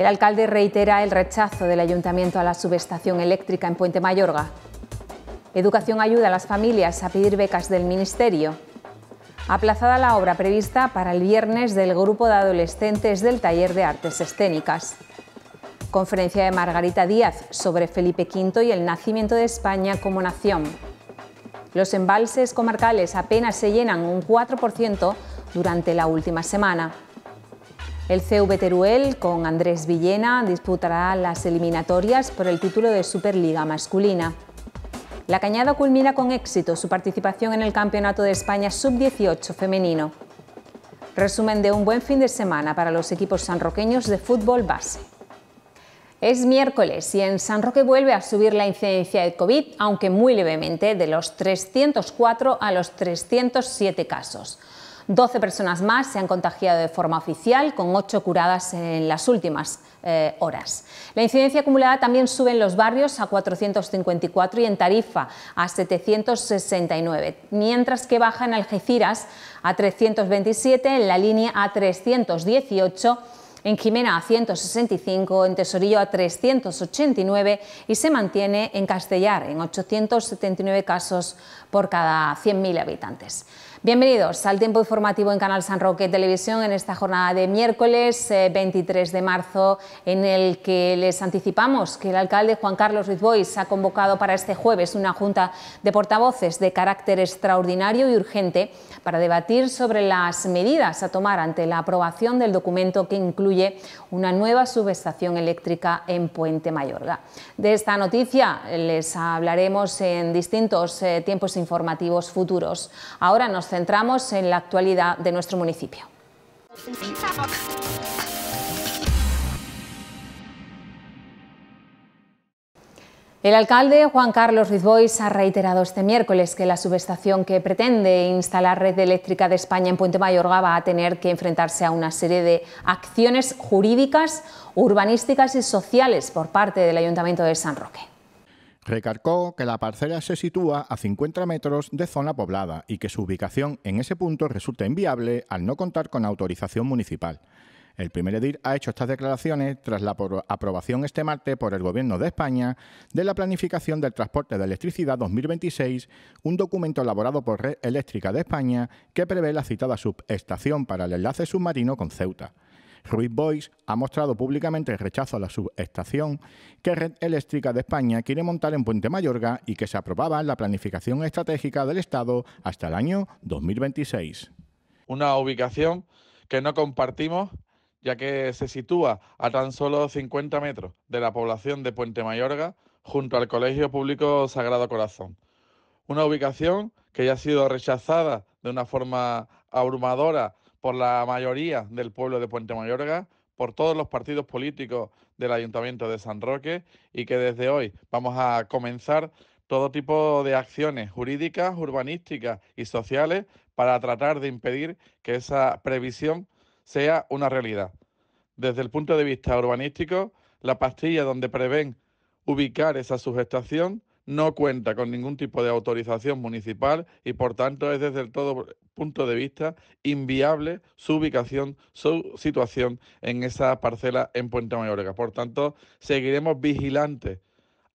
El alcalde reitera el rechazo del ayuntamiento a la subestación eléctrica en Puente Mayorga. Educación ayuda a las familias a pedir becas del Ministerio. Aplazada la obra prevista para el viernes del grupo de adolescentes del taller de artes escénicas. Conferencia de Margarita Díaz sobre Felipe V y el nacimiento de España como nación. Los embalses comarcales apenas se llenan un 4% durante la última semana. El CV Teruel, con Andrés Villena, disputará las eliminatorias por el título de Superliga masculina. La Cañada culmina con éxito su participación en el Campeonato de España Sub-18 femenino. Resumen de un buen fin de semana para los equipos sanroqueños de fútbol base. Es miércoles y en San Roque vuelve a subir la incidencia de COVID, aunque muy levemente, de los 304 a los 307 casos. 12 personas más se han contagiado de forma oficial, con 8 curadas en las últimas eh, horas. La incidencia acumulada también sube en los barrios a 454 y en Tarifa a 769, mientras que baja en Algeciras a 327, en la línea a 318 en Jimena a 165, en Tesorillo a 389 y se mantiene en Castellar en 879 casos por cada 100.000 habitantes. Bienvenidos al tiempo informativo en Canal San Roque Televisión en esta jornada de miércoles 23 eh, de marzo en el que les anticipamos que el alcalde Juan Carlos Ruiz ha convocado para este jueves una junta de portavoces de carácter extraordinario y urgente para debatir sobre las medidas a tomar ante la aprobación del documento que incluye una nueva subestación eléctrica en Puente Mayorga. De esta noticia les hablaremos en distintos eh, tiempos informativos futuros. Ahora nos centramos en la actualidad de nuestro municipio. El alcalde Juan Carlos Rizbois ha reiterado este miércoles que la subestación que pretende instalar Red Eléctrica de España en Puente Mayorga va a tener que enfrentarse a una serie de acciones jurídicas, urbanísticas y sociales por parte del Ayuntamiento de San Roque. Recarcó que la parcela se sitúa a 50 metros de zona poblada y que su ubicación en ese punto resulta inviable al no contar con autorización municipal. El primer edil ha hecho estas declaraciones tras la aprobación este martes por el Gobierno de España de la planificación del transporte de electricidad 2026, un documento elaborado por Red Eléctrica de España que prevé la citada subestación para el enlace submarino con Ceuta. Ruiz Boix ha mostrado públicamente el rechazo a la subestación que Red Eléctrica de España quiere montar en Puente Mayorga y que se aprobaba en la planificación estratégica del Estado hasta el año 2026. Una ubicación que no compartimos ya que se sitúa a tan solo 50 metros de la población de Puente Mayorga junto al Colegio Público Sagrado Corazón. Una ubicación que ya ha sido rechazada de una forma abrumadora por la mayoría del pueblo de Puente Mayorga, por todos los partidos políticos del Ayuntamiento de San Roque y que desde hoy vamos a comenzar todo tipo de acciones jurídicas, urbanísticas y sociales para tratar de impedir que esa previsión sea una realidad. Desde el punto de vista urbanístico, la pastilla donde prevén ubicar esa subestación no cuenta con ningún tipo de autorización municipal y por tanto es desde el todo punto de vista, inviable su ubicación, su situación en esa parcela en Puente Mayorga. Por tanto, seguiremos vigilantes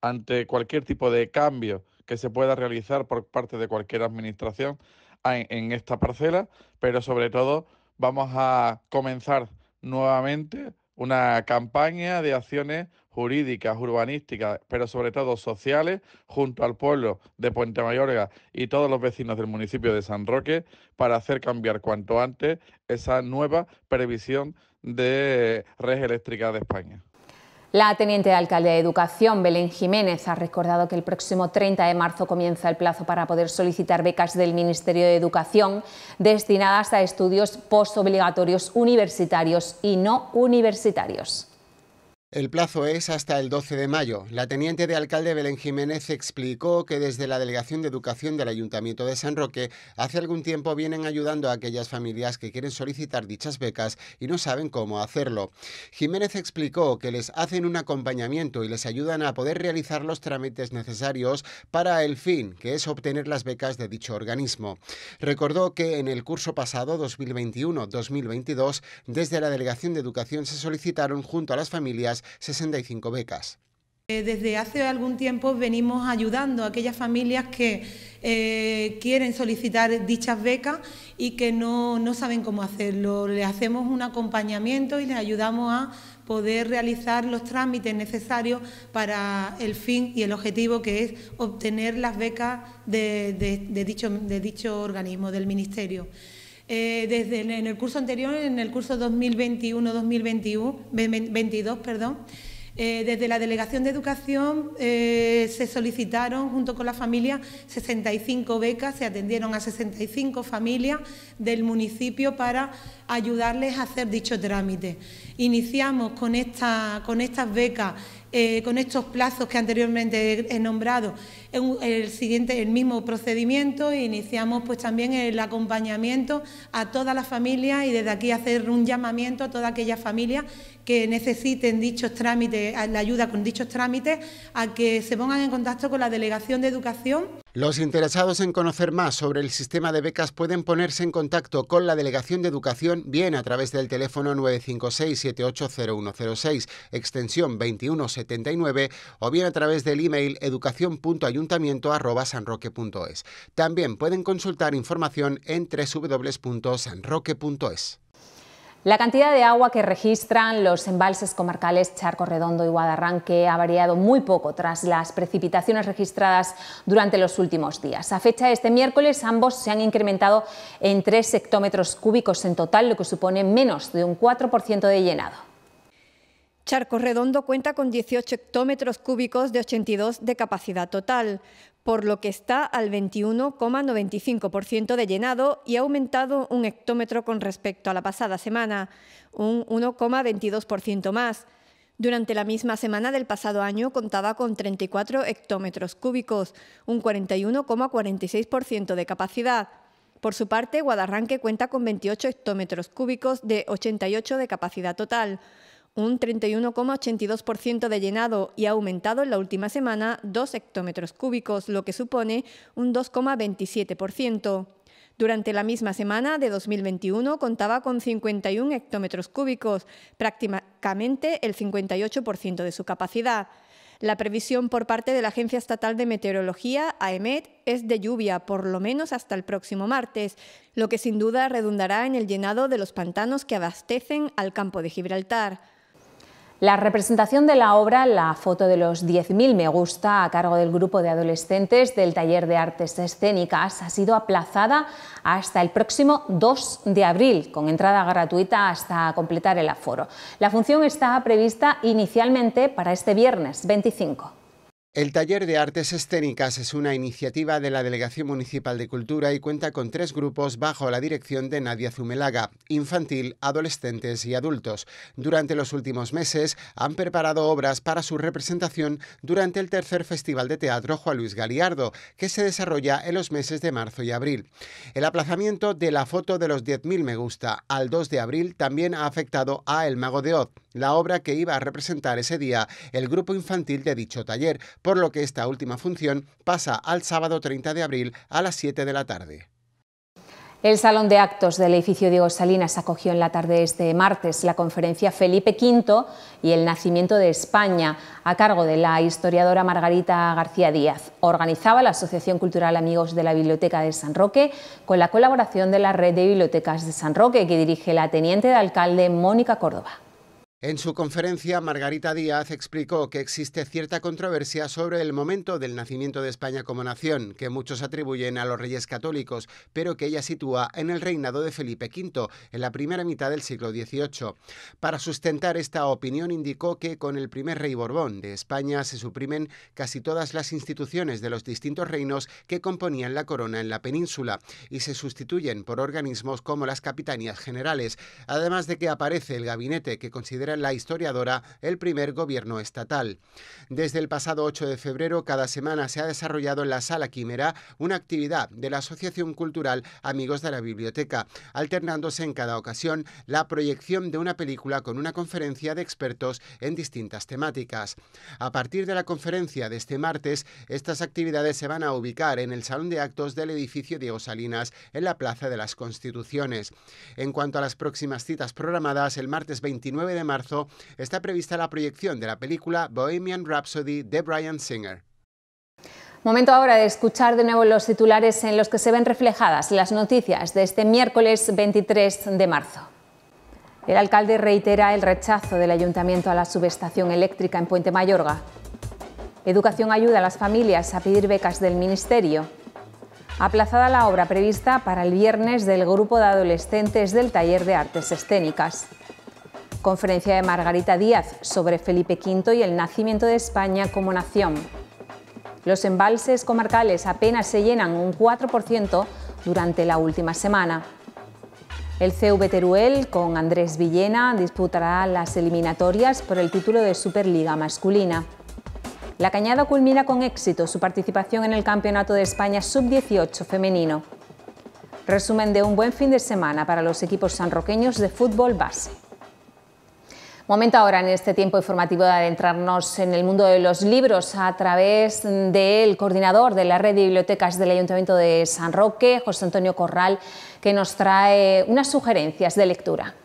ante cualquier tipo de cambio que se pueda realizar por parte de cualquier administración en, en esta parcela, pero sobre todo vamos a comenzar nuevamente una campaña de acciones jurídicas, urbanísticas, pero sobre todo sociales, junto al pueblo de Puente Mayorga y todos los vecinos del municipio de San Roque, para hacer cambiar cuanto antes esa nueva previsión de red eléctrica de España. La teniente de alcalde de Educación, Belén Jiménez, ha recordado que el próximo 30 de marzo comienza el plazo para poder solicitar becas del Ministerio de Educación destinadas a estudios postobligatorios universitarios y no universitarios. El plazo es hasta el 12 de mayo. La teniente de alcalde Belén Jiménez explicó que desde la Delegación de Educación del Ayuntamiento de San Roque hace algún tiempo vienen ayudando a aquellas familias que quieren solicitar dichas becas y no saben cómo hacerlo. Jiménez explicó que les hacen un acompañamiento y les ayudan a poder realizar los trámites necesarios para el fin, que es obtener las becas de dicho organismo. Recordó que en el curso pasado 2021-2022, desde la Delegación de Educación se solicitaron junto a las familias 65 becas. Eh, desde hace algún tiempo venimos ayudando a aquellas familias que eh, quieren solicitar dichas becas y que no, saben cómo hacerlo. Le hacemos un acompañamiento y les ayudamos a poder realizar los trámites necesarios para el fin y el objetivo que es obtener las becas de dicho organismo, del Ministerio. Eh, desde en, el curso anterior, en el curso 2021-2022, eh, desde la Delegación de Educación eh, se solicitaron, junto con la familia, 65 becas, se atendieron a 65 familias del municipio para ayudarles a hacer dicho trámite. Iniciamos con, esta, con estas becas, con estos plazos que anteriormente he nombrado, el siguiente, el mismo procedimiento e iniciamos pues también el acompañamiento a toda la familia y desde aquí hacer un llamamiento a todas aquellas familias... que necesiten dichos trámites, la ayuda con dichos trámites, a que se pongan en contacto con la Delegación de Educación. Los interesados en conocer más sobre el sistema de becas pueden ponerse en contacto con la Delegación de Educación bien a través del teléfono 956-780106, extensión 2179, o bien a través del email educación.ayuntamiento también pueden consultar información en www.sanroque.es. La cantidad de agua que registran los embalses comarcales Charco Redondo y Guadarranque ha variado muy poco tras las precipitaciones registradas durante los últimos días. A fecha de este miércoles, ambos se han incrementado en 3 hectómetros cúbicos en total, lo que supone menos de un 4% de llenado. Charco Redondo cuenta con 18 hectómetros cúbicos de 82 de capacidad total, por lo que está al 21,95% de llenado y ha aumentado un hectómetro con respecto a la pasada semana, un 1,22% más. Durante la misma semana del pasado año contaba con 34 hectómetros cúbicos, un 41,46% de capacidad. Por su parte, Guadarranque cuenta con 28 hectómetros cúbicos de 88 de capacidad total, un 31,82% de llenado y ha aumentado en la última semana 2 hectómetros cúbicos, lo que supone un 2,27%. Durante la misma semana de 2021 contaba con 51 hectómetros cúbicos, prácticamente el 58% de su capacidad. La previsión por parte de la Agencia Estatal de Meteorología, AEMET, es de lluvia, por lo menos hasta el próximo martes, lo que sin duda redundará en el llenado de los pantanos que abastecen al campo de Gibraltar. La representación de la obra, la foto de los 10.000 me gusta a cargo del grupo de adolescentes del taller de artes escénicas, ha sido aplazada hasta el próximo 2 de abril, con entrada gratuita hasta completar el aforo. La función está prevista inicialmente para este viernes 25. El Taller de Artes Escénicas es una iniciativa de la Delegación Municipal de Cultura y cuenta con tres grupos bajo la dirección de Nadia Zumelaga, infantil, adolescentes y adultos. Durante los últimos meses han preparado obras para su representación durante el tercer Festival de Teatro Juan Luis Galiardo, que se desarrolla en los meses de marzo y abril. El aplazamiento de la foto de los 10.000 me gusta al 2 de abril también ha afectado a El Mago de Oz la obra que iba a representar ese día el grupo infantil de dicho taller, por lo que esta última función pasa al sábado 30 de abril a las 7 de la tarde. El Salón de Actos del edificio Diego Salinas acogió en la tarde de este martes la conferencia Felipe V y el nacimiento de España, a cargo de la historiadora Margarita García Díaz. Organizaba la Asociación Cultural Amigos de la Biblioteca de San Roque, con la colaboración de la Red de Bibliotecas de San Roque, que dirige la teniente de alcalde Mónica Córdoba. En su conferencia, Margarita Díaz explicó que existe cierta controversia sobre el momento del nacimiento de España como nación, que muchos atribuyen a los reyes católicos, pero que ella sitúa en el reinado de Felipe V, en la primera mitad del siglo XVIII. Para sustentar esta opinión, indicó que con el primer rey Borbón de España se suprimen casi todas las instituciones de los distintos reinos que componían la corona en la península y se sustituyen por organismos como las capitanías generales, además de que aparece el gabinete que considera la historiadora el primer gobierno estatal. Desde el pasado 8 de febrero, cada semana se ha desarrollado en la Sala Quimera una actividad de la Asociación Cultural Amigos de la Biblioteca, alternándose en cada ocasión la proyección de una película con una conferencia de expertos en distintas temáticas. A partir de la conferencia de este martes, estas actividades se van a ubicar en el Salón de Actos del edificio Diego Salinas, en la Plaza de las Constituciones. En cuanto a las próximas citas programadas, el martes 29 de marzo, está prevista la proyección de la película Bohemian Rhapsody de Brian Singer. Momento ahora de escuchar de nuevo los titulares en los que se ven reflejadas las noticias de este miércoles 23 de marzo. El alcalde reitera el rechazo del ayuntamiento a la subestación eléctrica en Puente Mayorga. Educación ayuda a las familias a pedir becas del Ministerio. Aplazada la obra prevista para el viernes del grupo de adolescentes del taller de artes escénicas. Conferencia de Margarita Díaz sobre Felipe V y el nacimiento de España como nación. Los embalses comarcales apenas se llenan un 4% durante la última semana. El CV Teruel, con Andrés Villena, disputará las eliminatorias por el título de Superliga masculina. La Cañada culmina con éxito su participación en el Campeonato de España Sub-18 femenino. Resumen de un buen fin de semana para los equipos sanroqueños de fútbol base. Momento ahora en este tiempo informativo de adentrarnos en el mundo de los libros a través del coordinador de la red de bibliotecas del Ayuntamiento de San Roque, José Antonio Corral, que nos trae unas sugerencias de lectura.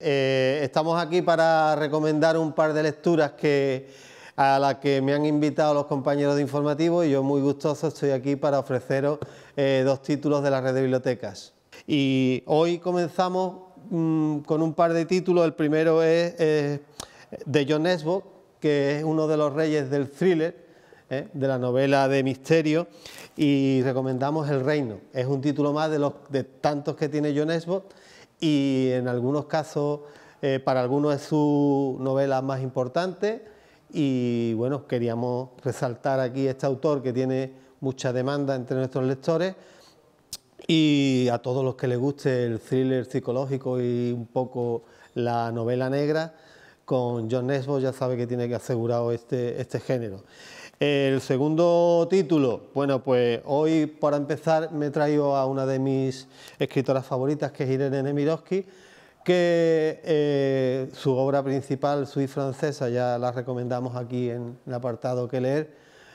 Eh, estamos aquí para recomendar un par de lecturas a las que me han invitado los compañeros de informativo y yo muy gustoso estoy aquí para ofreceros eh, dos títulos de la red de bibliotecas. Y hoy comenzamos mm, con un par de títulos. El primero es eh, de John Nesbo, que es uno de los reyes del thriller, eh, de la novela de misterio, y recomendamos El Reino. Es un título más de los tantos que tiene John Nesbo y en algunos casos, eh, para algunos es su novela más importante. Y bueno, queríamos resaltar aquí este autor que tiene mucha demanda entre nuestros lectores y a todos los que les guste el thriller psicológico y un poco la novela negra, con John Nesbo ya sabe que tiene que asegurado este, este género. El segundo título, bueno, pues hoy para empezar me he traído a una de mis escritoras favoritas, que es Irene Nemirovsky, que eh, su obra principal, Suiz francesa, ya la recomendamos aquí en el apartado que leer,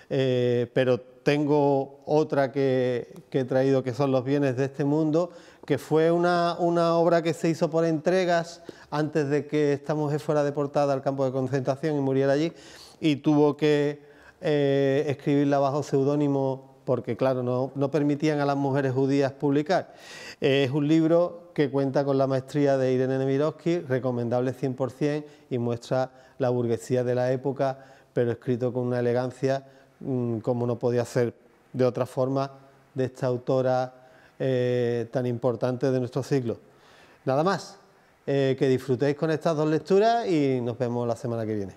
eh, pero tengo otra que, he traído que son los bienes de este mundo, que fue una, obra que se hizo por entregas antes de que esta mujer fuera deportada al campo de concentración y muriera allí y tuvo que eh, escribirla bajo seudónimo porque claro, no, permitían a las mujeres judías publicar. Eh, es un libro que cuenta con la maestría de Irene Nemirovsky, recomendable 100% y muestra la burguesía de la época, pero escrito con una elegancia Mm, como no podía ser de otra forma, de esta autora eh, tan importante de nuestro ciclo. Nada más, eh, que disfrutéis con estas dos lecturas y nos vemos la semana que viene.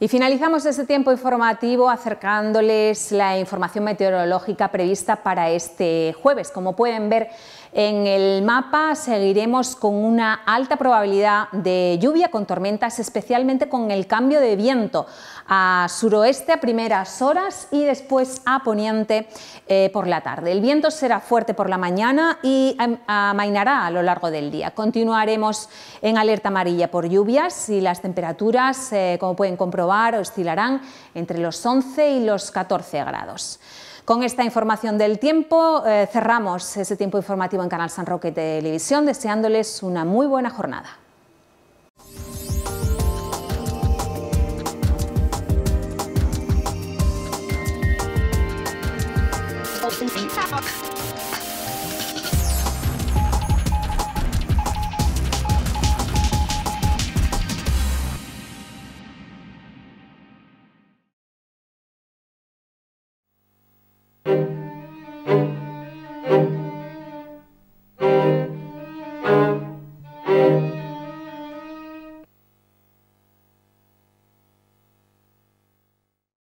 Y finalizamos ese tiempo informativo acercándoles la información meteorológica prevista para este jueves. Como pueden ver, en el mapa seguiremos con una alta probabilidad de lluvia con tormentas, especialmente con el cambio de viento a suroeste a primeras horas y después a poniente eh, por la tarde. El viento será fuerte por la mañana y amainará a lo largo del día. Continuaremos en alerta amarilla por lluvias y las temperaturas, eh, como pueden comprobar, oscilarán entre los 11 y los 14 grados. Con esta información del tiempo eh, cerramos ese tiempo informativo en Canal San Roque Televisión, deseándoles una muy buena jornada.